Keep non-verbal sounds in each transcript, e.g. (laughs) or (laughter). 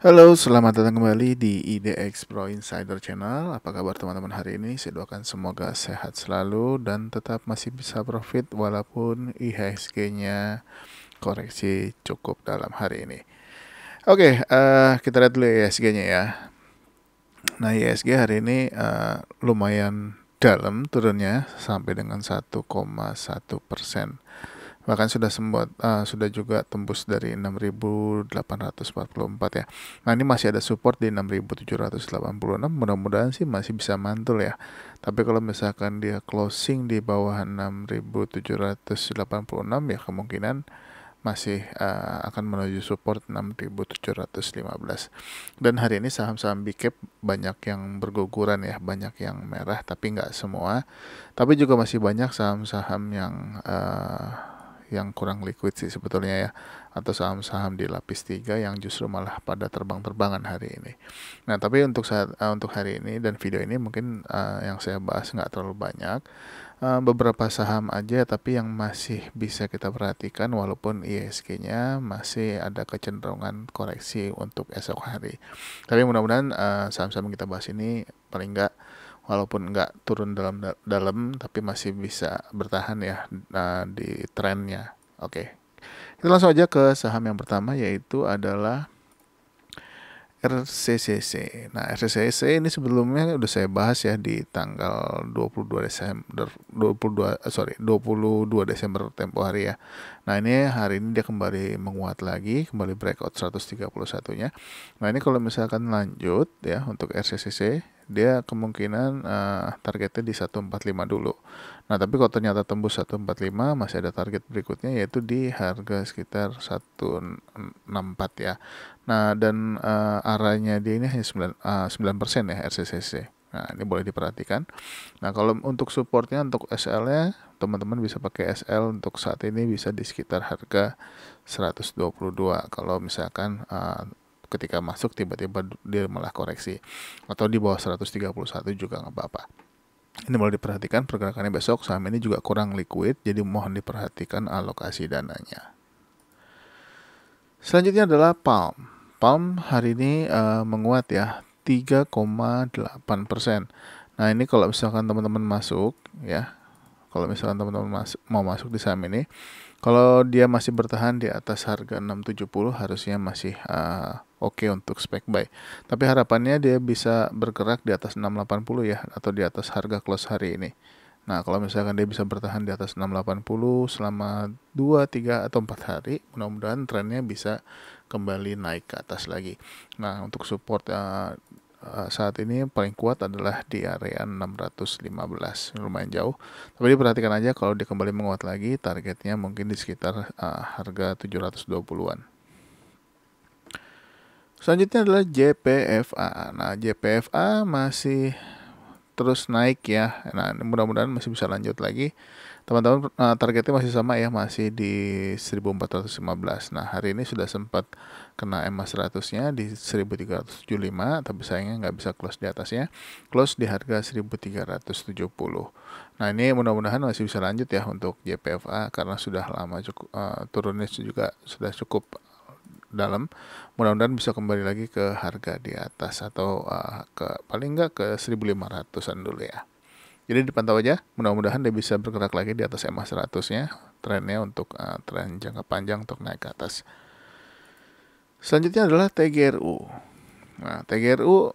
Halo, selamat datang kembali di IDX Pro Insider Channel. Apa kabar teman-teman hari ini? Saya doakan semoga sehat selalu dan tetap masih bisa profit walaupun IHSG-nya koreksi cukup dalam hari ini. Oke, okay, uh, eh, kita lihat dulu IHSG-nya ya. Nah, IHSG hari ini uh, lumayan dalam turunnya sampai dengan 1,1 persen bahkan sudah sempat uh, eh, sudah juga tembus dari 6844 ya. Nah, ini masih ada support di 6786. Mudah-mudahan sih masih bisa mantul ya. Tapi kalau misalkan dia closing di bawah 6786 ya kemungkinan masih uh, akan menuju support 6715. Dan hari ini saham-saham big e banyak yang berguguran ya, banyak yang merah tapi nggak semua. Tapi juga masih banyak saham-saham yang uh, yang kurang liquid sih sebetulnya ya atau saham-saham di lapis 3 yang justru malah pada terbang-terbangan hari ini. Nah, tapi untuk saat uh, untuk hari ini dan video ini mungkin uh, yang saya bahas nggak terlalu banyak. Uh, beberapa saham aja tapi yang masih bisa kita perhatikan walaupun ISG-nya masih ada kecenderungan koreksi untuk esok hari. Tapi mudah-mudahan uh, saham-saham kita bahas ini paling nggak walaupun nggak turun dalam dalam tapi masih bisa bertahan ya uh, di trennya. Oke. Okay. Kita langsung aja ke saham yang pertama yaitu adalah RCCC. Nah, RCCC ini sebelumnya udah saya bahas ya di tanggal 22 Desember 22 sorry, 22 Desember tempo hari ya. Nah, ini hari ini dia kembali menguat lagi, kembali breakout 131-nya. Nah, ini kalau misalkan lanjut ya untuk RCCC dia kemungkinan uh, targetnya di 145 dulu. Nah, tapi kalau ternyata tembus 145 masih ada target berikutnya yaitu di harga sekitar 164 ya. Nah, dan uh, arahnya dia ini hanya 9 uh, 9% ya RCCC. Nah, ini boleh diperhatikan. Nah, kalau untuk supportnya untuk SL-nya, teman-teman bisa pakai SL untuk saat ini bisa di sekitar harga 122. Kalau misalkan uh, ketika masuk tiba-tiba dia malah koreksi atau di bawah 131 juga nggak apa-apa ini boleh diperhatikan pergerakannya besok saham ini juga kurang liquid jadi mohon diperhatikan alokasi dananya selanjutnya adalah Palm Palm hari ini uh, menguat ya 3,8 persen nah ini kalau misalkan teman-teman masuk ya kalau misalkan teman-teman mas mau masuk di saham ini kalau dia masih bertahan di atas harga 670 harusnya masih uh, oke okay untuk spek buy. Tapi harapannya dia bisa bergerak di atas 680 ya atau di atas harga close hari ini. Nah, kalau misalkan dia bisa bertahan di atas 680 selama 2, 3 atau 4 hari, mudah-mudahan trennya bisa kembali naik ke atas lagi. Nah, untuk support uh, saat ini paling kuat adalah di area 615 lumayan jauh tapi diperhatikan aja kalau dia kembali menguat lagi targetnya mungkin di sekitar uh, harga 720-an Selanjutnya adalah JPFA. Nah, JPFA masih terus naik ya. Nah, mudah-mudahan masih bisa lanjut lagi. Teman-teman, eh, targetnya masih sama ya, masih di 1415. Nah, hari ini sudah sempat kena seribu 100-nya di 1375, tapi sayangnya nggak bisa close di atasnya. Close di harga 1370. Nah, ini mudah-mudahan masih bisa lanjut ya untuk JPFA karena sudah lama cukup uh, turunnya juga sudah cukup dalam mudah-mudahan bisa kembali lagi ke harga di atas atau uh, ke paling enggak ke 1500-an dulu ya jadi dipantau aja mudah-mudahan dia bisa bergerak lagi di atas MA 100 nya trennya untuk uh, tren jangka panjang untuk naik ke atas selanjutnya adalah TGRU nah TGRU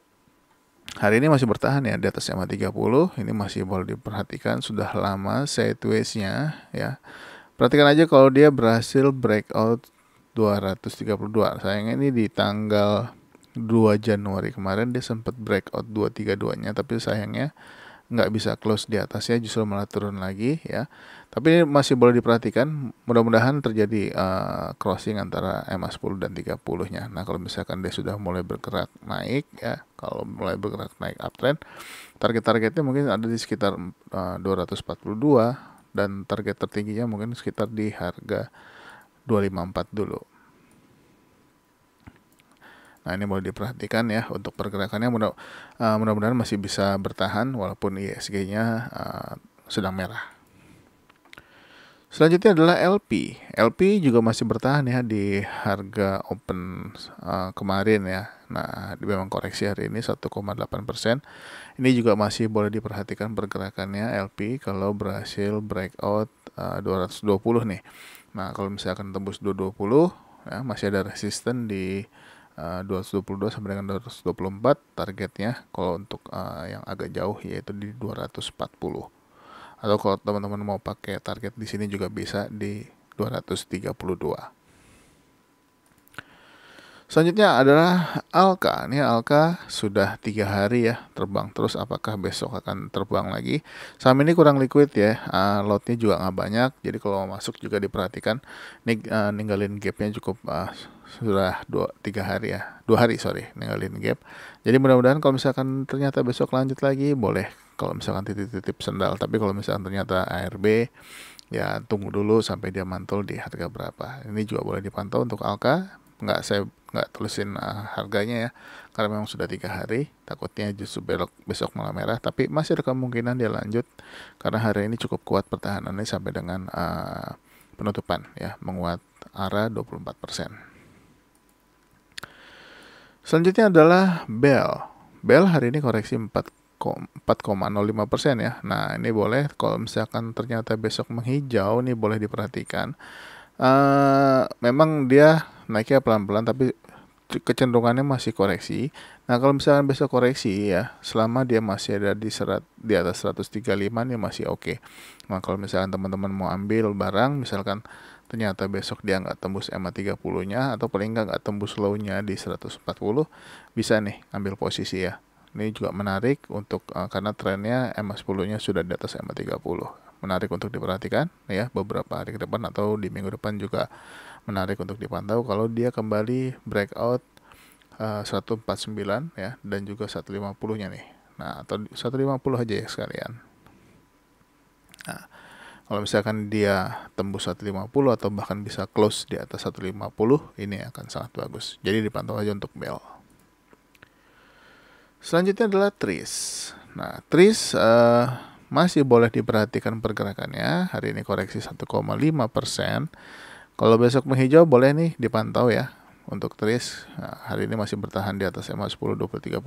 hari ini masih bertahan ya di atas MA 30 ini masih boleh diperhatikan sudah lama sideways-nya ya perhatikan aja kalau dia berhasil breakout 232 sayangnya ini di tanggal 2 Januari kemarin dia sempat breakout 232 nya tapi sayangnya nggak bisa close di atasnya justru malah turun lagi ya tapi ini masih boleh diperhatikan mudah-mudahan terjadi uh, crossing antara MA10 dan 30 nya nah kalau misalkan dia sudah mulai bergerak naik ya kalau mulai bergerak naik uptrend target-targetnya mungkin ada di sekitar eh, uh, 242 dan target tertingginya mungkin sekitar di harga 254 dulu Nah ini boleh diperhatikan ya untuk pergerakannya mudah, uh, mudah-mudahan masih bisa bertahan walaupun ISG-nya uh, eh, sedang merah. Selanjutnya adalah LP. LP juga masih bertahan ya di harga open uh, kemarin ya. Nah, di memang koreksi hari ini 1,8 persen. Ini juga masih boleh diperhatikan pergerakannya LP kalau berhasil breakout uh, 220 nih. Nah, kalau misalkan tembus 220, ya, masih ada resisten di Eh, puluh 222 sampai dengan 224 targetnya kalau untuk uh, yang agak jauh yaitu di 240 atau kalau teman-teman mau pakai target di sini juga bisa di 232 Selanjutnya adalah Alka. Ini Alka sudah tiga hari ya terbang terus. Apakah besok akan terbang lagi? Saham ini kurang liquid ya. Uh, lotnya juga nggak banyak. Jadi kalau mau masuk juga diperhatikan. Ini uh, ah, ninggalin gapnya cukup uh, sudah dua tiga hari ya. Dua hari sorry ninggalin gap. Jadi mudah-mudahan kalau misalkan ternyata besok lanjut lagi boleh. Kalau misalkan titip-titip sendal. Tapi kalau misalkan ternyata ARB ya tunggu dulu sampai dia mantul di harga berapa. Ini juga boleh dipantau untuk Alka nggak saya nggak tulisin uh, ah, harganya ya karena memang sudah tiga hari takutnya justru belok besok malam merah tapi masih ada kemungkinan dia lanjut karena hari ini cukup kuat pertahanannya sampai dengan uh, penutupan ya menguat arah 24 persen. Selanjutnya adalah Bell. Bell hari ini koreksi 4,05 persen ya. Nah ini boleh kalau misalkan ternyata besok menghijau ini boleh diperhatikan Eh, memang dia naiknya pelan-pelan tapi kecenderungannya masih koreksi. Nah, kalau misalkan besok koreksi ya, selama dia masih ada di serat di atas 135 dia masih oke. Okay. Nah, kalau misalkan teman-teman mau ambil barang misalkan ternyata besok dia nggak tembus ma 30-nya atau paling nggak nggak tembus low-nya di 140, bisa nih ambil posisi ya. Ini juga menarik untuk uh, karena trennya ma 10-nya sudah di atas ma 30 menarik untuk diperhatikan ya beberapa hari ke depan atau di minggu depan juga menarik untuk dipantau kalau dia kembali breakout eh, uh, 149 ya dan juga 150 nya nih nah atau 150 aja ya sekalian nah kalau misalkan dia tembus 150 atau bahkan bisa close di atas 150 ini akan sangat bagus jadi dipantau aja untuk bell selanjutnya adalah tris nah tris uh, masih boleh diperhatikan pergerakannya. Hari ini koreksi 1,5 persen. Kalau besok menghijau boleh nih dipantau ya untuk tris. Nah, hari ini masih bertahan di atas EMA 10, 20, 30.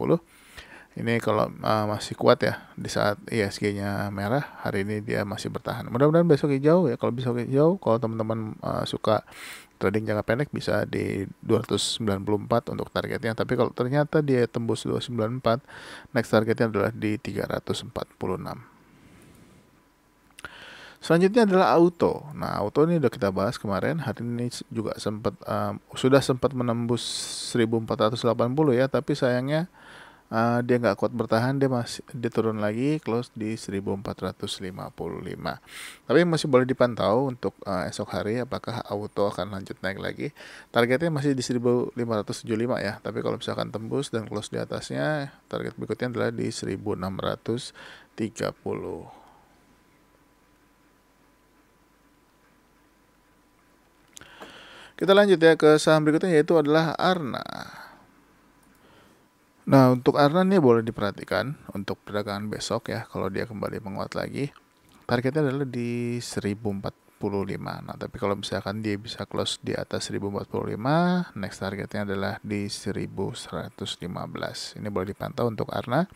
Ini kalau uh, masih kuat ya di saat ISG-nya e merah, hari ini dia masih bertahan. Mudah-mudahan besok hijau ya. Kalau besok hijau, kalau teman-teman uh, suka trading jangka pendek bisa di 294 untuk targetnya tapi kalau ternyata dia tembus 294 next targetnya adalah di 346 Selanjutnya adalah auto. Nah, auto ini udah kita bahas kemarin. Hari ini juga sempat um, sudah sempat menembus 1480 ya, tapi sayangnya uh, dia nggak kuat bertahan, dia masih dia turun lagi close di 1455. Tapi masih boleh dipantau untuk uh, esok hari apakah auto akan lanjut naik lagi. Targetnya masih di 1575 ya, tapi kalau misalkan tembus dan close di atasnya, target berikutnya adalah di 1630. Kita lanjut ya ke saham berikutnya yaitu adalah Arna. Nah, untuk Arna ini boleh diperhatikan untuk perdagangan besok ya kalau dia kembali menguat lagi. Targetnya adalah di 1045. Nah, tapi kalau misalkan dia bisa close di atas 1045, next targetnya adalah di 1115. Ini boleh dipantau untuk Arna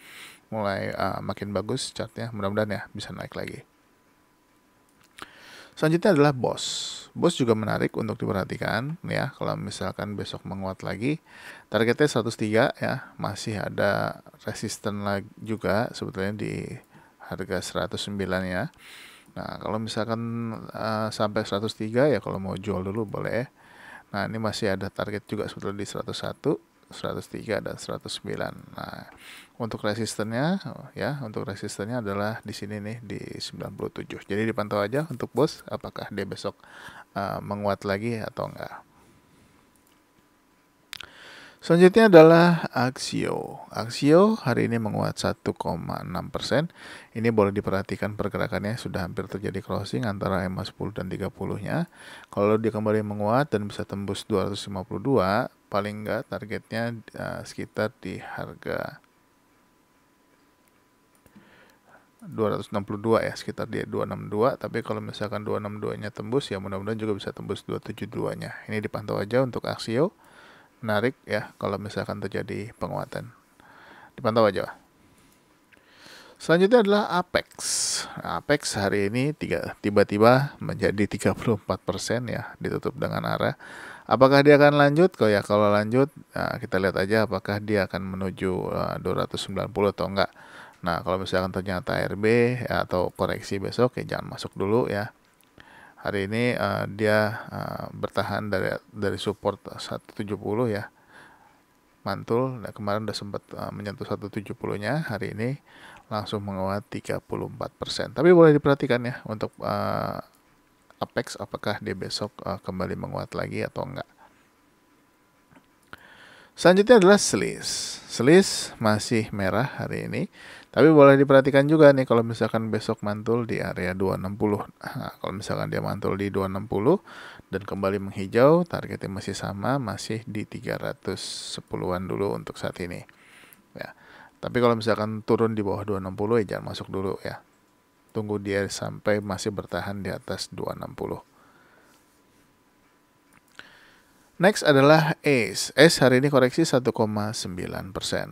mulai uh, makin bagus chartnya, mudah-mudahan ya bisa naik lagi. Selanjutnya adalah bos. Bos juga menarik untuk diperhatikan ya. Kalau misalkan besok menguat lagi, targetnya 103 ya, masih ada resisten lagi juga sebetulnya di harga 109 ya. Nah, kalau misalkan uh, sampai 103 ya kalau mau jual dulu boleh. Nah, ini masih ada target juga sebetulnya di 101 103 dan 109. Nah, untuk resistennya ya, untuk resistennya adalah di sini nih di 97. Jadi dipantau aja untuk bos apakah dia besok uh, menguat lagi atau enggak. Selanjutnya adalah Axio. Axio hari ini menguat 1,6 persen. Ini boleh diperhatikan pergerakannya sudah hampir terjadi crossing antara EMA 10 dan 30-nya. Kalau dia kembali menguat dan bisa tembus 252, paling enggak targetnya uh, sekitar di harga 262 ya sekitar di 262 tapi kalau misalkan 262 nya tembus ya mudah-mudahan juga bisa tembus 272 nya ini dipantau aja untuk aksio menarik ya kalau misalkan terjadi penguatan dipantau aja Selanjutnya adalah Apex. Apex hari ini tiga tiba-tiba menjadi 34% ya, ditutup dengan arah Apakah dia akan lanjut? Kalau ya kalau lanjut nah, kita lihat aja apakah dia akan menuju eh, uh, 290 atau enggak. Nah, kalau misalkan ternyata RB ya, atau koreksi besok ya jangan masuk dulu ya. Hari ini uh, dia uh, bertahan dari dari support 170 ya. Mantul, nah, kemarin udah sempat uh, menyentuh 170-nya, hari ini langsung menguat 34%. Tapi boleh diperhatikan ya untuk uh, Apex apakah dia besok uh, kembali menguat lagi atau enggak. Selanjutnya adalah selis. Selis masih merah hari ini, tapi boleh diperhatikan juga nih kalau misalkan besok mantul di area 260. Nah, kalau misalkan dia mantul di 260 dan kembali menghijau, targetnya masih sama, masih di 310-an dulu untuk saat ini. Ya. Tapi kalau misalkan turun di bawah 260 ya jangan masuk dulu ya tunggu dia sampai masih bertahan di atas 260. Next adalah ACE. ACE hari ini koreksi 1,9%,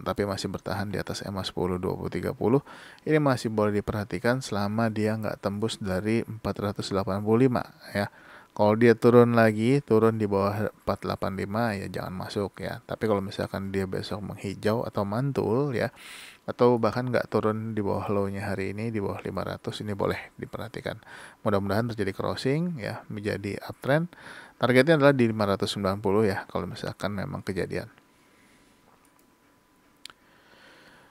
tapi masih bertahan di atas EMA 10, 20, 30. Ini masih boleh diperhatikan selama dia nggak tembus dari 485 ya. Kalau dia turun lagi, turun di bawah 485 ya jangan masuk ya. Tapi kalau misalkan dia besok menghijau atau mantul ya, atau bahkan nggak turun di bawah low-nya hari ini di bawah 500 ini boleh diperhatikan. Mudah-mudahan terjadi crossing ya menjadi uptrend. Targetnya adalah di 590 ya kalau misalkan memang kejadian.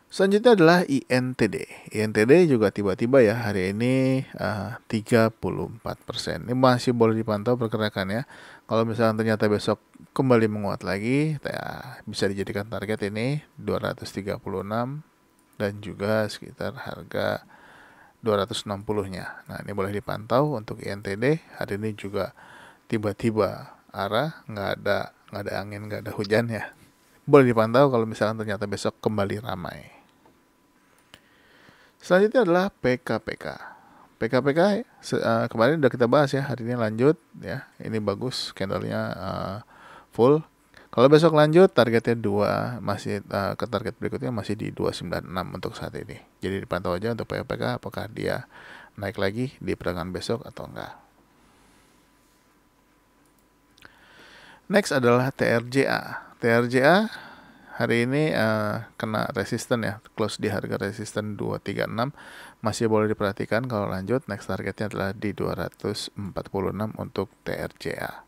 Selanjutnya adalah INTD. INTD juga tiba-tiba ya hari ini eh, uh, 34 persen. Ini masih boleh dipantau pergerakannya. Kalau misalnya ternyata besok kembali menguat lagi, ya, bisa dijadikan target ini 236 dan juga sekitar harga 260-nya. Nah ini boleh dipantau untuk INTD. Hari ini juga tiba-tiba arah nggak ada nggak ada angin nggak ada hujan ya. Boleh dipantau kalau misalnya ternyata besok kembali ramai. Selanjutnya adalah PKPK. PKPK uh, eh, kemarin udah kita bahas ya, hari ini lanjut ya. Ini bagus candlenya uh, full. Kalau besok lanjut targetnya 2 masih uh, ke target berikutnya masih di 296 untuk saat ini. Jadi dipantau aja untuk PKPK apakah dia naik lagi di perdagangan besok atau enggak. Next adalah TRJA. TRJA hari ini uh, kena resisten ya close di harga resisten 236 masih boleh diperhatikan kalau lanjut next targetnya adalah di 246 untuk TRCA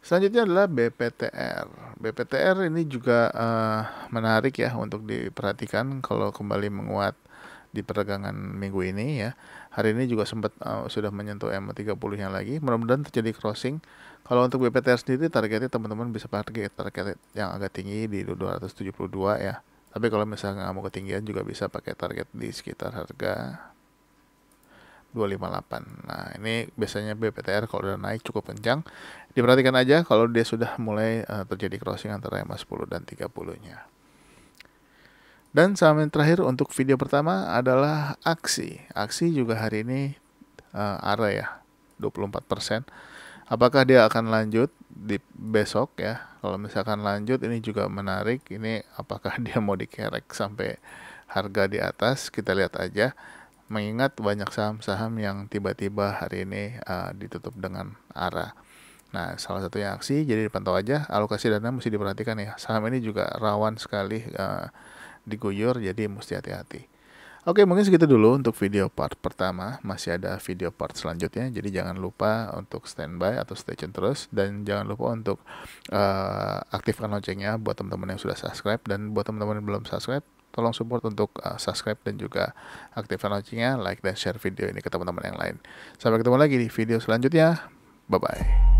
selanjutnya adalah BPTR BPTR ini juga uh, menarik ya untuk diperhatikan kalau kembali menguat di perdagangan minggu ini ya hari ini juga sempat uh, sudah menyentuh M30 nya lagi mudah-mudahan terjadi crossing kalau untuk BPTR sendiri targetnya teman-teman bisa pakai target yang agak tinggi di 272 ya. Tapi kalau misalnya nggak mau ketinggian juga bisa pakai target di sekitar harga 258. Nah, ini biasanya BPTR kalau udah naik cukup kencang, diperhatikan aja kalau dia sudah mulai uh, terjadi crossing antara ma 10 dan 30-nya. Dan saham yang terakhir untuk video pertama adalah Aksi. Aksi juga hari ini uh, eh, area ya, 24% apakah dia akan lanjut di besok ya kalau misalkan lanjut ini juga menarik ini apakah (laughs) dia mau dikerek sampai harga di atas kita lihat aja mengingat banyak saham-saham yang tiba-tiba hari ini uh, ditutup dengan arah Nah, salah satunya aksi, jadi dipantau aja. Alokasi dana mesti diperhatikan ya. Saham ini juga rawan sekali uh, diguyur, jadi mesti hati-hati. Oke, mungkin segitu dulu untuk video part pertama. Masih ada video part selanjutnya, jadi jangan lupa untuk standby atau stay tune terus dan jangan lupa untuk uh, aktifkan loncengnya buat teman-teman yang sudah subscribe dan buat teman-teman yang belum subscribe tolong support untuk uh, subscribe dan juga aktifkan loncengnya, like dan share video ini ke teman-teman yang lain. Sampai ketemu lagi di video selanjutnya. Bye bye.